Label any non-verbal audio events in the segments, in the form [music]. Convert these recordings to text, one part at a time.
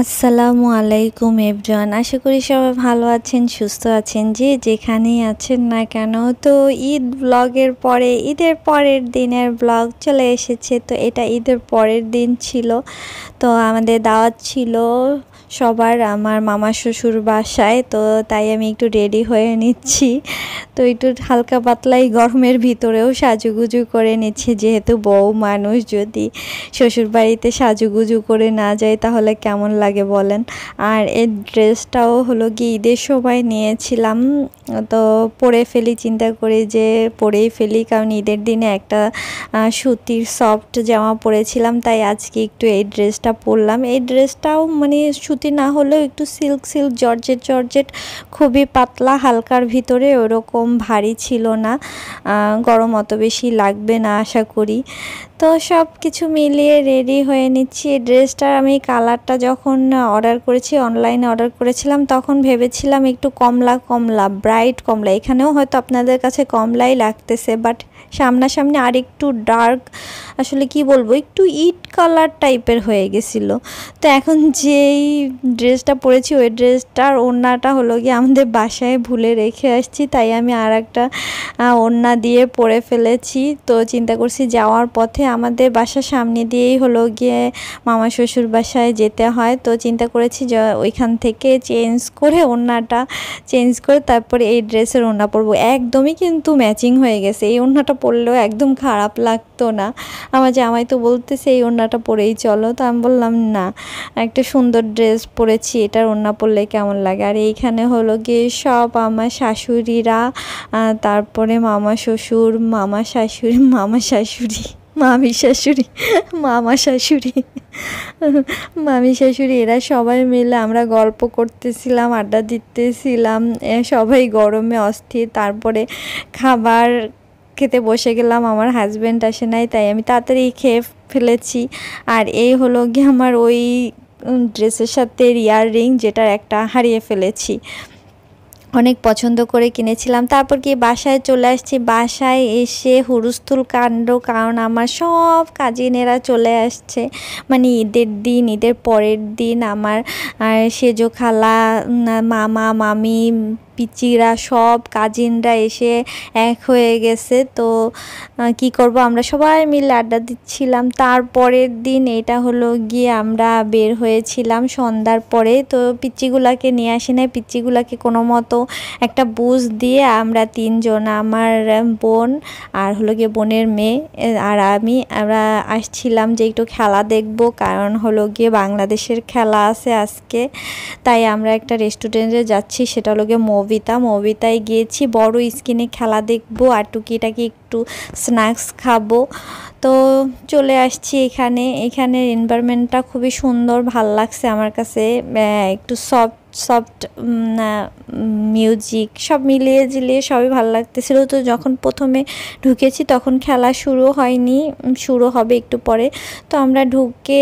আসসালামু আলাইকুম এফজন আশা করি সবাই ভালো আছেন সুস্থ আছেন যে যেখানেই আছেন না কেন তো ঈদ ব্লগের পরে ঈদের পরের দিনের ব্লগ চলে এসেছে তো এটা ঈদের পরের দিন ছিল তো আমাদের দাওয়াত ছিল সবার আমার মামা শ্বশুর বাসায় তো তাই আমি একটু রেডি হয়ে নিচ্ছি তো একটু হালকা পাতলাই গরমের ভিতরেও সাজুগুজু করে নিচ্ছি যেহেতু বউ মানুষ যদি শ্বশুর বাড়িতে সাজুগুজু করে না যায় তাহলে কেমন লাগে বলেন আর এই ড্রেসটাও হলো কি ঈদের সময় নিয়েছিলাম তো পরে ফেলি চিন্তা করি যে পরেই ফেলি কারণ ঈদের দিনে একটা সুতির সফট জামা পরেছিলাম তাই আজকে একটু এই ড্রেসটা পরলাম এই ড্রেসটাও মানে সুতি না হলেও একটু সিল্ক সিল্ক জর্জেট জর্জেট খুবই পাতলা হালকার ভিতরে ওরকম ভারী ছিল না গরম অত বেশি লাগবে না আশা করি তো সব কিছু মিলিয়ে রেডি হয়ে নিচ্ছি এই ড্রেসটার আমি কালারটা যখন অর্ডার করেছি অনলাইনে অর্ডার করেছিলাম তখন ভেবেছিলাম একটু কমলা কমলা ব্রাইট কমলা এখানেও হয়তো আপনাদের কাছে কমলাই লাগতেছে বাট সামনাসামনি আর একটু ডার্ক আসলে কি বলবো একটু ইট কালার টাইপের হয়ে গেছিল তো এখন যেই ড্রেসটা পরেছি ওই ড্রেসটার ওড়নাটা হলো গিয়ে আমাদের বাসায় ভুলে রেখে আসছি তাই আমি আর একটা ওড়না দিয়ে পরে ফেলেছি তো চিন্তা করছি যাওয়ার পথে আমাদের বাসার সামনে দিয়েই হলো গিয়ে মামা শ্বশুর বাসায় যেতে হয় তো চিন্তা করেছি যে ওইখান থেকে চেঞ্জ করে ওড়নাটা চেঞ্জ করে তারপরে এই ড্রেসের ওড়না পরবো একদমই কিন্তু ম্যাচিং হয়ে গেছে এই ওড়নাটা পরলেও একদম খারাপ লাগতো না আমার জামাই তো বলতেছে এই ওড়নাটা পরেই চলো তো আমি বললাম না একটা সুন্দর ড্রেস পরেছি এটার ওড়না পরলে কেমন লাগে আর এইখানে হলো গিয়ে সব আমার শাশুড়িরা তারপরে মামা শ্বশুর মামা শাশুড়ি মামা শাশুড়ি মামি শাশুড়ি মামা শাশুড়ি মামি শাশুড়ি এরা সবাই মিলে আমরা গল্প করতেছিলাম আড্ডা দিতেছিলাম সবাই গরমে অস্থির তারপরে খাবার খেতে বসে গেলাম আমার হাজব্যান্ড আসে নাই তাই আমি তাড়াতাড়ি খেয়ে ফেলেছি আর এই হলো গিয়ে আমার ওই ড্রেসের সাথে ইয়ার রিং যেটার একটা হারিয়ে ফেলেছি অনেক পছন্দ করে কিনেছিলাম তারপর কি বাসায় চলে আসছি বাসায় এসে হুরুস্থুল কাণ্ড কারণ আমার সব কাজিনেরা চলে আসছে মানে ঈদের দিন ঈদের পরের দিন আমার সেজো খালা মামা মামি পিচিরা সব কাজিনরা এসে এক হয়ে গেছে তো কি করব আমরা সবাই মিলে আড্ডা দিচ্ছিলাম তারপরের দিন এটা হলো গিয়ে আমরা বের হয়েছিলাম সন্ধ্যার পরে তো পিচিগুলাকে নিয়ে আসি নাই পিচিগুলাকে কোনো মতো একটা বুঝ দিয়ে আমরা তিনজন আমার বোন আর হলো গিয়ে বোনের মেয়ে আর আমি আমরা আসছিলাম যে একটু খেলা দেখব কারণ হলো গিয়ে বাংলাদেশের খেলা আছে আজকে তাই আমরা একটা রেস্টুরেন্টে যাচ্ছি সেটা হলো গিয়ে মৌবিতা মৌবিতায় গিয়েছি বড় স্ক্রিনে খেলা দেখবো আর টুকিটাকে একটু স্ন্যাক্স খাবো তো চলে আসছি এখানে এখানে এনভায়রনমেন্টটা খুবই সুন্দর ভাল লাগছে আমার কাছে একটু সফট সফট মিউজিক সব মিলিয়ে জিলিয়ে সবই ভালো লাগতেছিল তো যখন প্রথমে ঢুকেছি তখন খেলা শুরু হয়নি শুরু হবে একটু পরে তো আমরা ঢুকে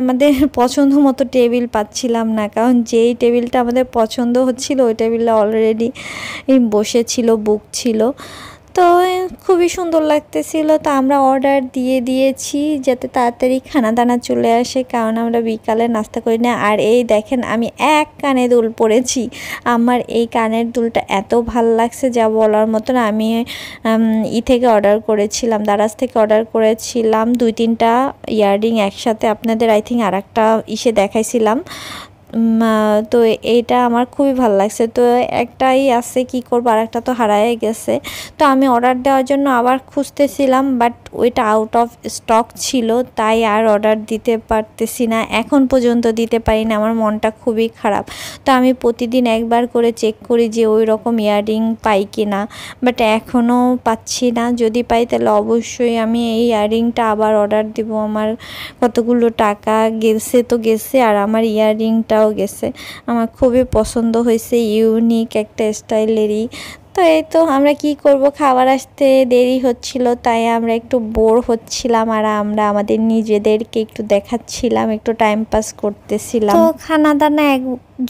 আমাদের [laughs] পছন্দ মতো টেবিল পাচ্ছিলাম না কারণ যেই টেবিলটা আমাদের পছন্দ হচ্ছিল ওই টেবিলটা অলরেডি বসেছিল বুক ছিল তো খুবই সুন্দর লাগতেছিল তো আমরা অর্ডার দিয়ে দিয়েছি যাতে তাড়াতাড়ি খানা দানা চলে আসে কারণ আমরা বিকালে নাস্তা করি না আর এই দেখেন আমি এক কানে দুল পরেছি আমার এই কানের দুলটা এত ভাল লাগছে যা বলার মতন আমি ই থেকে অর্ডার করেছিলাম দারাজ থেকে অর্ডার করেছিলাম দুই তিনটা ইয়ারিং একসাথে আপনাদের আই থিঙ্ক আর একটা ইসে দেখাইছিলাম তো এইটা আমার খুবই ভালো লাগছে তো একটাই আছে কি করবো আর একটা তো হারায় গেছে তো আমি অর্ডার দেওয়ার জন্য আবার খুঁজতেছিলাম বাট ওইটা আউট অফ স্টক ছিল তাই আর অর্ডার দিতে পারতেছি না এখন পর্যন্ত দিতে পারি না আমার মনটা খুবই খারাপ তো আমি প্রতিদিন একবার করে চেক করি যে ওই রকম ইয়াররিং পাই কি না বাট এখনও পাচ্ছি না যদি পাই তাহলে অবশ্যই আমি এই ইয়াররিংটা আবার অর্ডার দিব আমার কতগুলো টাকা গেছে তো গেছে আর আমার ইয়াররিংটা সেটাও গেছে আমার খুবই পছন্দ হয়েছে ইউনিক একটা স্টাইলেরই তো এই তো আমরা কি করব খাবার আসতে দেরি হচ্ছিল তাই আমরা একটু বোর হচ্ছিলাম আর আমরা আমাদের নিজেদেরকে একটু দেখাচ্ছিলাম একটু টাইম পাস করতেছিলাম তো খানা দানা এক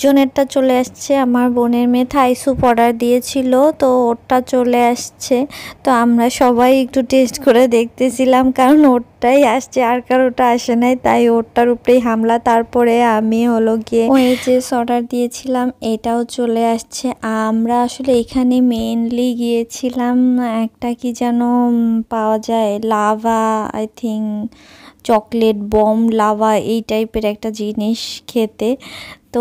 জোনেরটা চলে আসছে আমার বোনের মেয়ে থাই পড়ার অর্ডার দিয়েছিল তো ওরটা চলে আসছে তো আমরা সবাই একটু টেস্ট করে দেখতেছিলাম কারণ ওরটাই আসছে আর কারোটা আসে নাই তাই ওরটার উপরেই হামলা তারপরে আমি হলো গিয়ে ওই যে অর্ডার দিয়েছিলাম এটাও চলে আসছে আমরা আসলে এখানে মেনলি গিয়েছিলাম একটা কি যেন পাওয়া যায় lava I think chocolate bomb lava এই টাইপের একটা জিনিস খেতে তো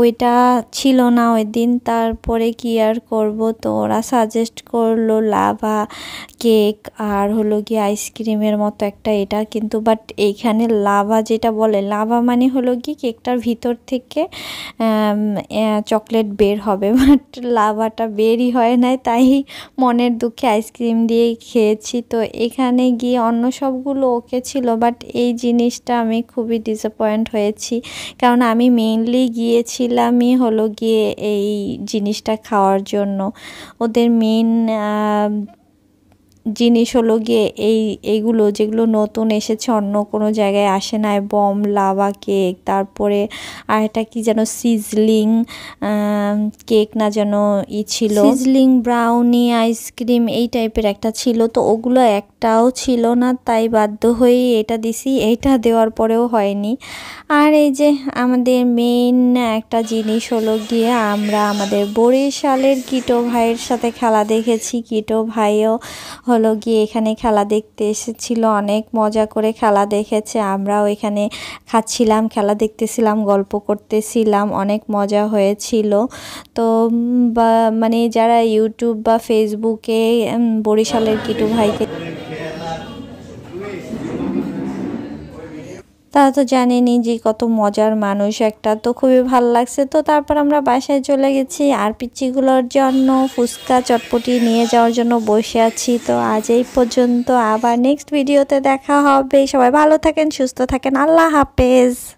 ওইটা ছিল না ওই দিন তারপরে কি আর করব তো ওরা সাজেস্ট করলো লাভা কেক আর হলো কি আইসক্রিমের মতো একটা এটা কিন্তু বাট এইখানে লাভা যেটা বলে লাভা মানে হলো কি কেকটার ভিতর থেকে চকলেট বের হবে বাট [laughs] লাভাটা বেরই হয় নাই তাই মনের দুঃখে আইসক্রিম দিয়ে খেয়েছি তো এখানে গিয়ে অন্য সবগুলো ওকে ছিল বাট এই জিনিসটা আমি খুবই ডিসঅ্যাপয়েন্ট হয়েছি কারণ আমি মেইনলি গিয়েছিলামই হলো গিয়ে এই জিনিসটা খাওয়ার জন্য ওদের মেন জিনিস হলো গিয়ে এই এইগুলো যেগুলো নতুন এসেছে অন্য কোনো জায়গায় আসে না বম লাভা কেক তারপরে আর এটা কি যেন সিজলিং কেক না যেন ই ছিল সিজলিং ব্রাউনি আইসক্রিম এই টাইপের একটা ছিল তো ওগুলো এক একটাও ছিল না তাই বাধ্য হয়ে এটা দিছি এটা দেওয়ার পরেও হয়নি আর এই যে আমাদের মেইন একটা জিনিস হলো গিয়ে আমরা আমাদের বরিশালের কিটো ভাইয়ের সাথে খেলা দেখেছি কিটো ভাইও হলো গিয়ে এখানে খেলা দেখতে এসেছিল অনেক মজা করে খেলা দেখেছে আমরাও এখানে খাচ্ছিলাম খেলা দেখতেছিলাম গল্প করতেছিলাম অনেক মজা হয়েছিল তো বা মানে যারা ইউটিউব বা ফেসবুকে বরিশালের কিটু ভাইকে তারা তো জানেনি যে কত মজার মানুষ একটা তো খুবই ভাল লাগছে তো তারপর আমরা বাসায় চলে গেছি আর পিচিগুলোর জন্য ফুচকা চটপটি নিয়ে যাওয়ার জন্য বসে আছি তো আজ এই পর্যন্ত আবার নেক্সট ভিডিওতে দেখা হবে সবাই ভালো থাকেন সুস্থ থাকেন আল্লাহ হাফেজ